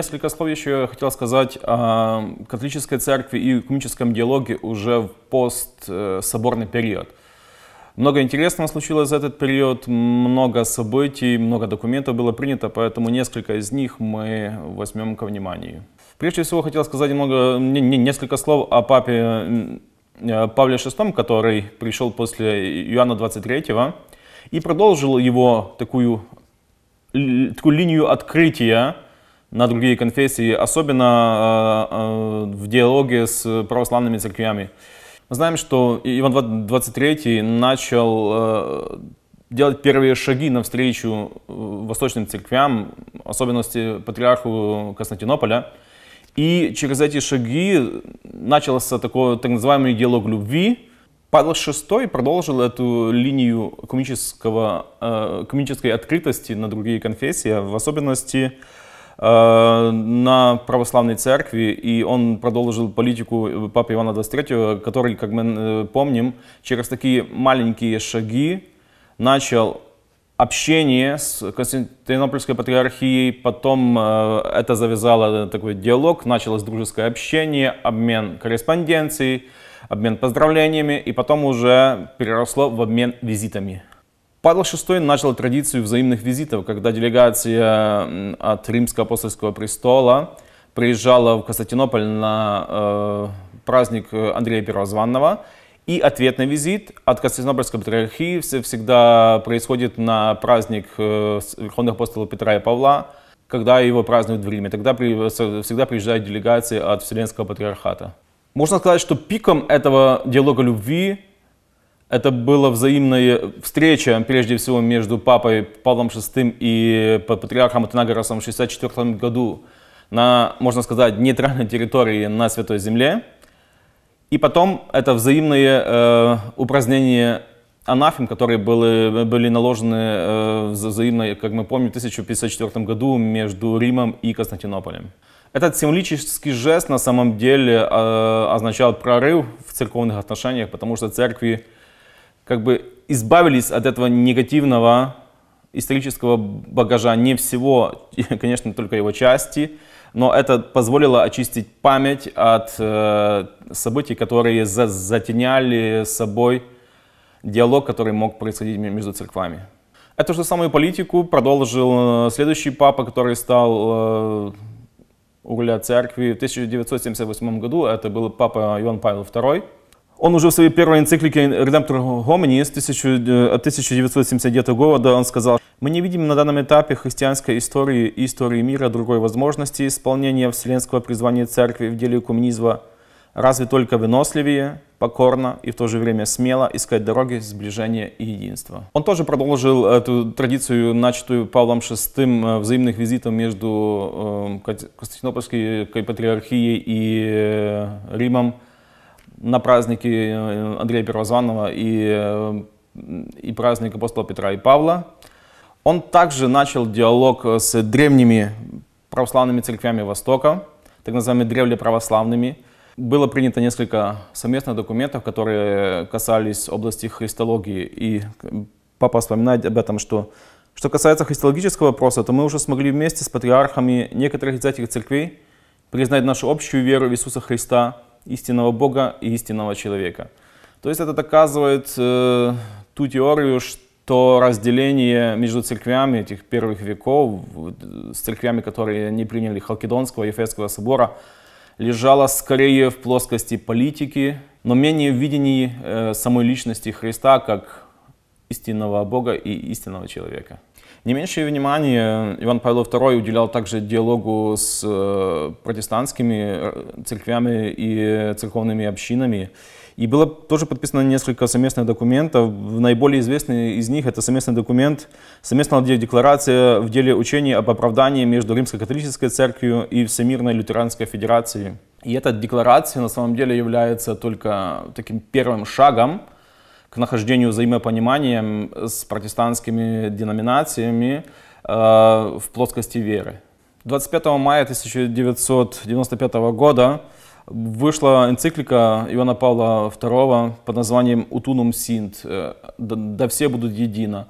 Несколько слов еще я хотел сказать о католической церкви и экуменическом диалоге уже в постсоборный период. Много интересного случилось за этот период, много событий, много документов было принято, поэтому несколько из них мы возьмем ко вниманию. Прежде всего, хотел сказать немного, не, не, несколько слов о папе э, Павле VI, который пришел после Иоанна 23 и продолжил его такую, такую линию открытия, на другие конфессии, особенно э, э, в диалоге с православными церквями. Мы знаем, что Иван 23 начал э, делать первые шаги навстречу восточным церквям, в особенности патриарху Константинополя. И через эти шаги начался такой так называемый диалог любви. Павел VI продолжил эту линию коммунического, э, коммунической открытости на другие конфессии, в особенности Э, на православной церкви, и он продолжил политику э, Папы Ивана XXIII, который, как мы э, помним, через такие маленькие шаги начал общение с Константинопольской патриархией, потом это завязало такой диалог, началось дружеское общение, обмен корреспонденцией, обмен поздравлениями, и потом уже переросло в обмен визитами. Павел VI начал традицию взаимных визитов, когда делегация от Римского апостольского престола приезжала в Константинополь на э, праздник э, Андрея Первозванного. И ответный визит от Константинопольской патриархии всегда происходит на праздник э, Верховных апостолов Петра и Павла, когда его празднуют в Риме. Тогда при, э, всегда приезжают делегации от Вселенского патриархата. Можно сказать, что пиком этого диалога любви это была взаимная встреча, прежде всего, между папой Павлом VI и патриархом Атанагоросом в 64 году на, можно сказать, нейтральной территории на Святой Земле. И потом это взаимные э, упразднение анафем, которые были, были наложены э, взаимно, как мы помним, в 1054 году между Римом и Константинополем. Этот символический жест на самом деле э, означал прорыв в церковных отношениях, потому что церкви как бы избавились от этого негативного исторического багажа, не всего, конечно, только его части, но это позволило очистить память от э, событий, которые за затеняли собой диалог, который мог происходить между церквами. Эту же самую политику продолжил э, следующий папа, который стал э, у руля церкви в 1978 году. Это был папа Иоанн Павел II. Он уже в своей первой энциклике «Редемптор Гомини» э, от 1979 года он сказал, «Мы не видим на данном этапе христианской истории и истории мира другой возможности исполнения вселенского призвания церкви в деле коммунизма, разве только выносливее, покорно и в то же время смело искать дороги сближения и единства. Он тоже продолжил эту традицию, начатую Павлом VI э, взаимных визитов между э, Константинопольской патриархией и Римом, на праздники э, Андрея Первозванного и, э, и праздник апостола Петра и Павла. Он также начал диалог э, с древними православными церквями Востока, так называемыми древлеправославными. Было принято несколько совместных документов, которые касались области христологии. И папа вспоминает об этом, что что касается христологического вопроса, то мы уже смогли вместе с патриархами некоторых из этих церквей признать нашу общую веру в Иисуса Христа истинного Бога и истинного человека. То есть это доказывает э, ту теорию, что разделение между церквями этих первых веков, э, с церквями, которые не приняли Халкидонского и Ефесского собора, лежало скорее в плоскости политики, но менее в видении э, самой личности Христа как истинного Бога и истинного человека. Не меньшее внимание Иван Павел II уделял также диалогу с э, протестантскими э, церквями и церковными общинами. И было тоже подписано несколько совместных документов. Наиболее известный из них это совместный документ, совместная декларация в деле учения об оправдании между Римско-католической церковью и Всемирной лютеранской федерацией. И эта декларация на самом деле является только таким первым шагом к нахождению взаимопонимания с протестантскими деноминациями э, в плоскости веры. 25 мая 1995 года вышла энциклика Иоанна Павла II под названием «Утунум синт» э, «Да все будут едино»,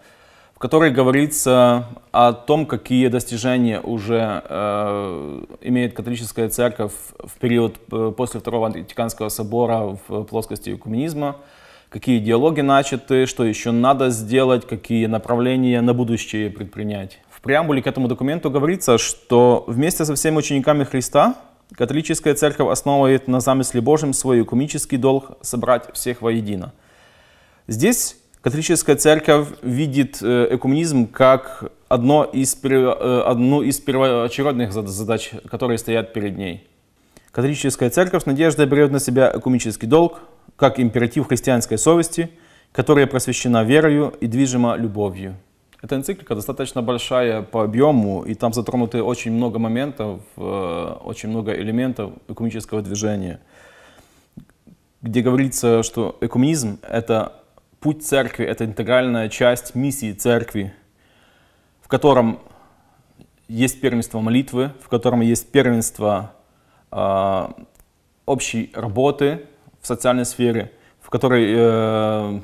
в которой говорится о том, какие достижения уже э, имеет католическая церковь в период после Второго Ватиканского собора в плоскости экуменизма – какие диалоги начаты, что еще надо сделать, какие направления на будущее предпринять. В преамбуле к этому документу говорится, что вместе со всеми учениками Христа католическая церковь основывает на замысле Божьем свой экумический долг собрать всех воедино. Здесь католическая церковь видит э, экуминизм как одно из, э, одну из первоочередных задач, которые стоят перед ней. Католическая церковь с надеждой берет на себя экумический долг, как императив христианской совести, которая просвещена верою и движима любовью. Эта энциклика достаточно большая по объему, и там затронуты очень много моментов, э, очень много элементов экуменического движения, где говорится, что экуменизм — это путь церкви, это интегральная часть миссии церкви, в котором есть первенство молитвы, в котором есть первенство э, общей работы, в социальной сфере, в которой э,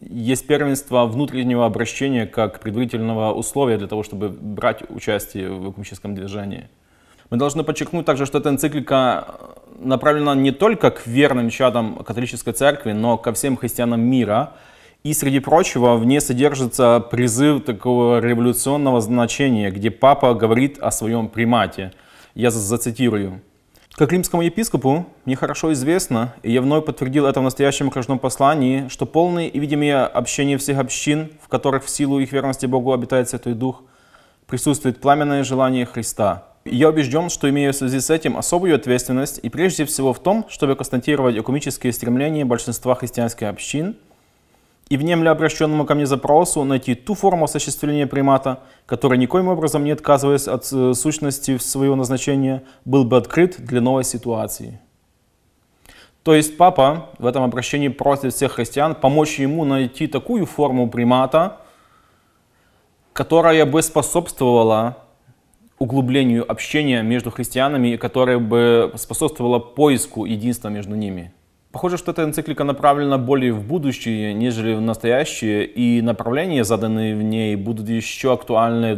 есть первенство внутреннего обращения как предварительного условия для того, чтобы брать участие в экономическом движении. Мы должны подчеркнуть также, что эта энциклика э, направлена не только к верным чадам католической церкви, но ко всем христианам мира. И, среди прочего, в ней содержится призыв такого революционного значения, где папа говорит о своем примате. Я зацитирую. Как римскому епископу мне хорошо известно, и я вновь подтвердил это в настоящем окружном послании, что полное и видимое общение всех общин, в которых в силу их верности Богу обитает Святой Дух, присутствует пламенное желание Христа. И я убежден, что имею в связи с этим особую ответственность и прежде всего в том, чтобы констатировать экумические стремления большинства христианских общин – и внемля обращенному ко мне запросу найти ту форму осуществления примата, которая никоим образом не отказываясь от э, сущности своего назначения, был бы открыт для новой ситуации. То есть папа в этом обращении просит всех христиан помочь ему найти такую форму примата, которая бы способствовала углублению общения между христианами, и которая бы способствовала поиску единства между ними – Похоже, что эта энциклика направлена более в будущее, нежели в настоящее, и направления, заданные в ней, будут еще актуальны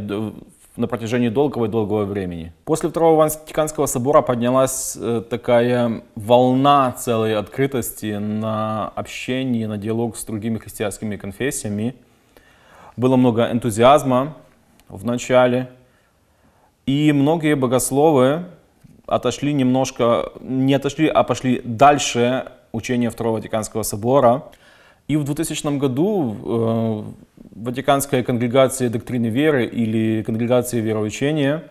на протяжении долгого и долгого времени. После Второго Ватиканского собора поднялась э, такая волна целой открытости на общение, на диалог с другими христианскими конфессиями. Было много энтузиазма в начале, и многие богословы отошли немножко, не отошли, а пошли дальше учения Второго Ватиканского собора. И в 2000 году э, Ватиканская конгрегация доктрины веры или конгрегация вероучения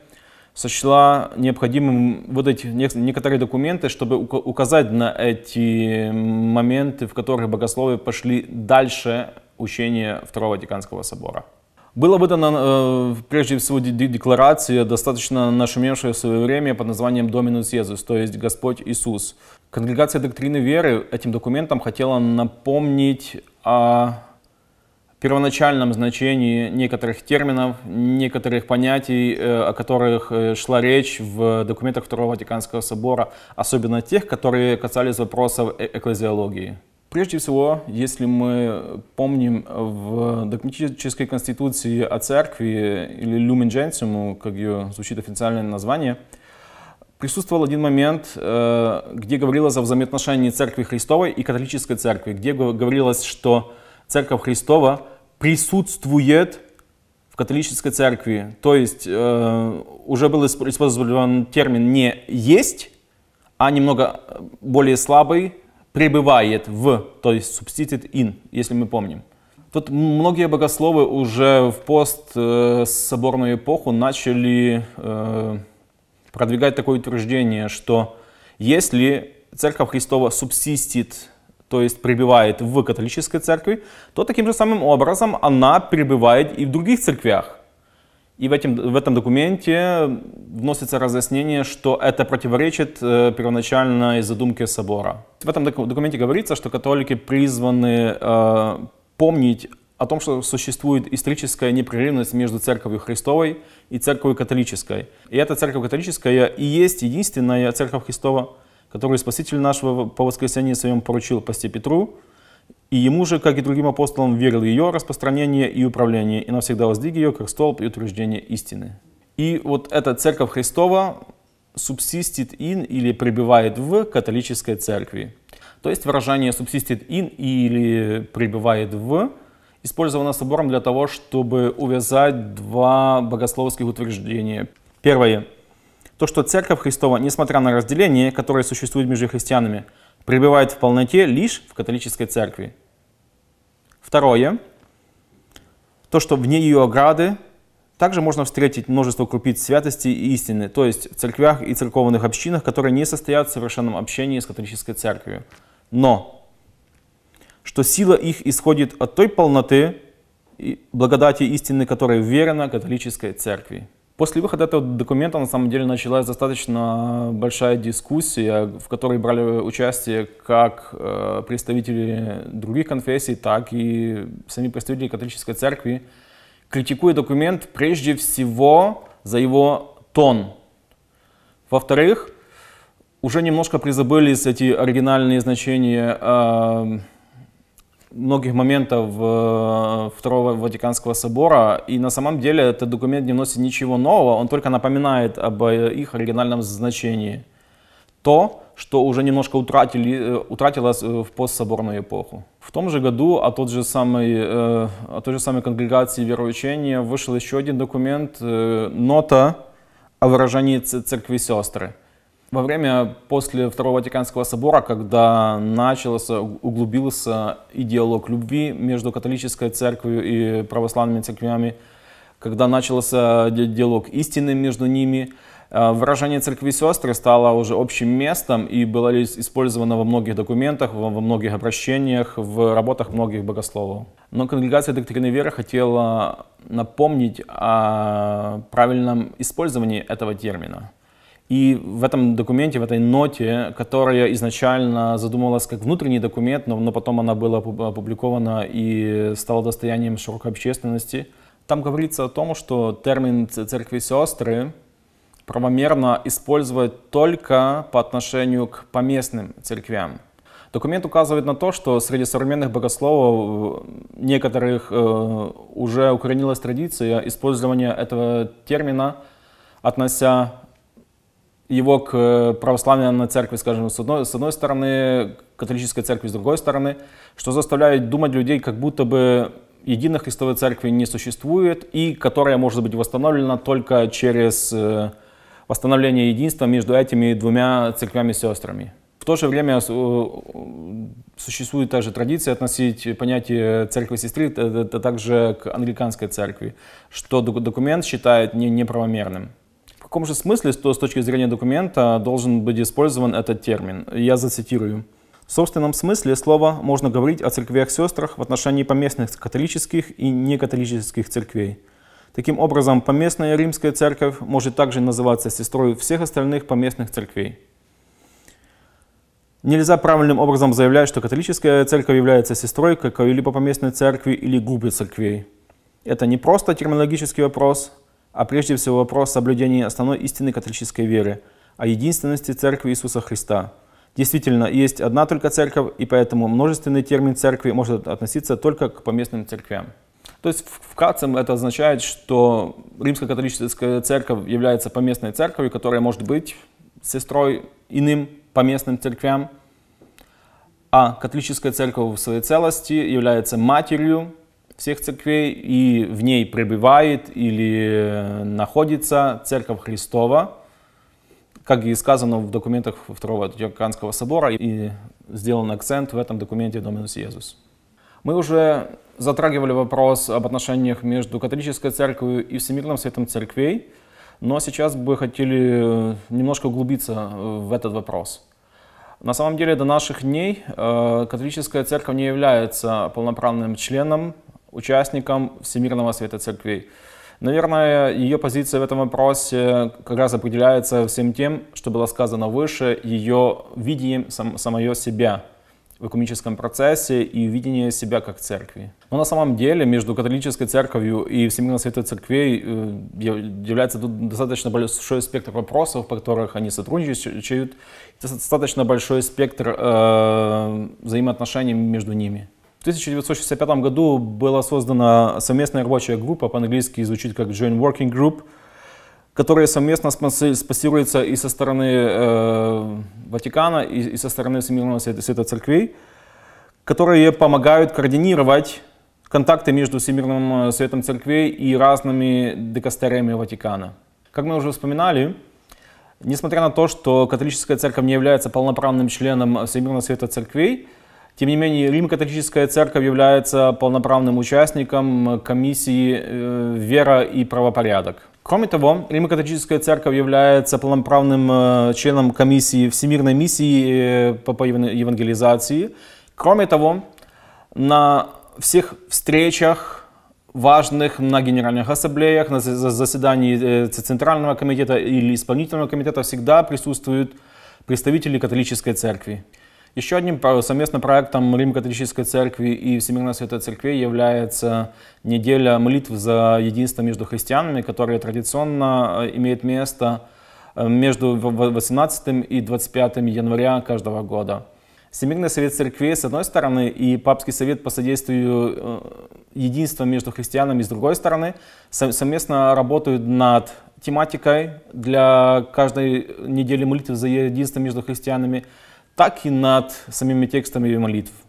сочла необходимым выдать некоторые документы, чтобы указать на эти моменты, в которых богословы пошли дальше учения Второго Ватиканского собора. Была выдана, э, прежде всего, декларация, достаточно нашумевшая в свое время под названием Доминус Jesus», то есть «Господь Иисус». Конгрегация доктрины веры этим документом хотела напомнить о первоначальном значении некоторых терминов, некоторых понятий, э, о которых э, шла речь в документах Второго Ватиканского собора, особенно тех, которые касались вопросов экклезиологии. Прежде всего, если мы помним в догматической конституции о церкви, или Lumen Gentium, как ее звучит официальное название, присутствовал один момент, э, где говорилось о взаимоотношении церкви Христовой и католической церкви, где говорилось, что церковь Христова присутствует в католической церкви. То есть э, уже был использован термин не «есть», а немного э, более слабый, пребывает в, то есть substitute in, если мы помним. Тут многие богословы уже в пост э, соборную эпоху начали э, продвигать такое утверждение, что если Церковь Христова субсистит, то есть пребывает в католической церкви, то таким же самым образом она пребывает и в других церквях. И в, этим, в этом документе вносится разъяснение, что это противоречит э, первоначальной задумке собора. В этом документе говорится, что католики призваны э, помнить о том, что существует историческая непрерывность между Церковью Христовой и Церковью Католической. И эта Церковь Католическая и есть единственная Церковь Христова, которую Спаситель нашего по воскресенье своем поручил пасти Петру, и ему же, как и другим апостолам, верил ее распространение и управление, и навсегда воздвиг ее, как столб и утверждение истины. И вот эта церковь Христова subsisted in или пребывает в католической церкви. То есть выражение subsisted in или пребывает в использовано собором для того, чтобы увязать два богословских утверждения. Первое. То, что церковь Христова, несмотря на разделение, которое существует между христианами, пребывает в полноте лишь в католической церкви. Второе. То, что вне ее ограды, также можно встретить множество крупиц святости и истины, то есть в церквях и церковных общинах, которые не состоят в совершенном общении с католической церковью. Но что сила их исходит от той полноты и благодати истины, которая верена католической церкви. После выхода этого документа на самом деле началась достаточно большая дискуссия, в которой брали участие как э, представители других конфессий, так и сами представители католической церкви, критикуя документ прежде всего за его тон. Во-вторых, уже немножко призабылись эти оригинальные значения э, многих моментов э, Второго Ватиканского собора, и на самом деле этот документ не носит ничего нового, он только напоминает об э, их оригинальном значении. То, что уже немножко утратили, э, утратилось в постсоборную эпоху. В том же году от, тот же самой, от той же самой конгрегации вероучения вышел еще один документ «Нота о выражении церкви сестры». Во время после Второго Ватиканского собора, когда начался, углубился и диалог любви между католической церковью и православными церквями, когда начался диалог истины между ними, э, выражение церкви сестры стало уже общим местом и было использовано во многих документах, во многих обращениях, в работах многих богословов. Но конгрегация доктрины веры хотела напомнить о правильном использовании этого термина. И в этом документе, в этой ноте, которая изначально задумывалась как внутренний документ, но, но потом она была опубликована и стала достоянием широкой общественности, там говорится о том, что термин «церкви сестры» правомерно использовать только по отношению к поместным церквям. Документ указывает на то, что среди современных богословов э, некоторых э, уже укоренилась традиция использования этого термина, относя его к э, православной церкви, скажем, с одной, с одной стороны, католической церкви с другой стороны, что заставляет думать людей, как будто бы единой Христовой Церкви не существует и которая может быть восстановлена только через э, восстановление единства между этими двумя церквями-сестрами. В то же время э, существует также традиция относить понятие церкви-сестры это также к англиканской церкви, что документ считает неправомерным каком же смысле, то, с точки зрения документа, должен быть использован этот термин? Я зацитирую. В собственном смысле слова можно говорить о церквях-сестрах в отношении поместных католических и некатолических церквей. Таким образом, поместная римская церковь может также называться сестрой всех остальных поместных церквей. Нельзя правильным образом заявлять, что католическая церковь является сестрой какой-либо поместной церкви или группы церквей. Это не просто терминологический вопрос, а прежде всего вопрос соблюдения основной истины католической веры, о единственности Церкви Иисуса Христа. Действительно, есть одна только церковь, и поэтому множественный термин церкви может относиться только к поместным церквям. То есть вкратце это означает, что римская католическая церковь является поместной церковью, которая может быть сестрой иным поместным церквям, а католическая церковь в своей целости является матерью всех церквей, и в ней пребывает или э, находится Церковь Христова, как и сказано в документах Второго Ватиканского собора, и сделан акцент в этом документе Dominus Иисус. Мы уже затрагивали вопрос об отношениях между католической церковью и Всемирным Светом Церквей, но сейчас бы хотели э, немножко углубиться э, в этот вопрос. На самом деле до наших дней католическая церковь не является полноправным членом участником Всемирного Света Церквей. Наверное, ее позиция в этом вопросе как раз определяется всем тем, что было сказано выше, ее видением сам, самое себя в экономическом процессе и видение себя как церкви. Но на самом деле между католической церковью и всемирной Святой Церквей э, является достаточно большой спектр вопросов, по которых они сотрудничают, достаточно большой спектр э, взаимоотношений между ними. 1965 году была создана совместная рабочая группа, по-английски звучит как Joint Working Group, которая совместно спонсируется и со стороны э, Ватикана, и, и со стороны Всемирного Света, Света Церквей, которые помогают координировать контакты между Всемирным э, Светом Церквей и разными дикастериями Ватикана. Как мы уже вспоминали, несмотря на то, что католическая церковь не является полноправным членом Всемирного Света Церквей, тем не менее, Рим-католическая церковь является полноправным участником комиссии э, «Вера и правопорядок». Кроме того, Римо-католическая церковь является полноправным э, членом комиссии Всемирной миссии э, по евангелизации. Кроме того, на всех встречах важных на Генеральных ассамблеях, на заседании Центрального комитета или Исполнительного комитета всегда присутствуют представители католической церкви. Еще одним совместным проектом Римо-католической церкви и Всемирной Святой Церкви является неделя молитв за единство между христианами, которая традиционно э, имеет место э, между 18 и 25 января каждого года. Всемирный совет церквей с одной стороны и Папский совет по содействию э, единства между христианами с другой стороны совместно работают над тематикой для каждой недели молитвы за единство между христианами – так и над самими текстами молитв.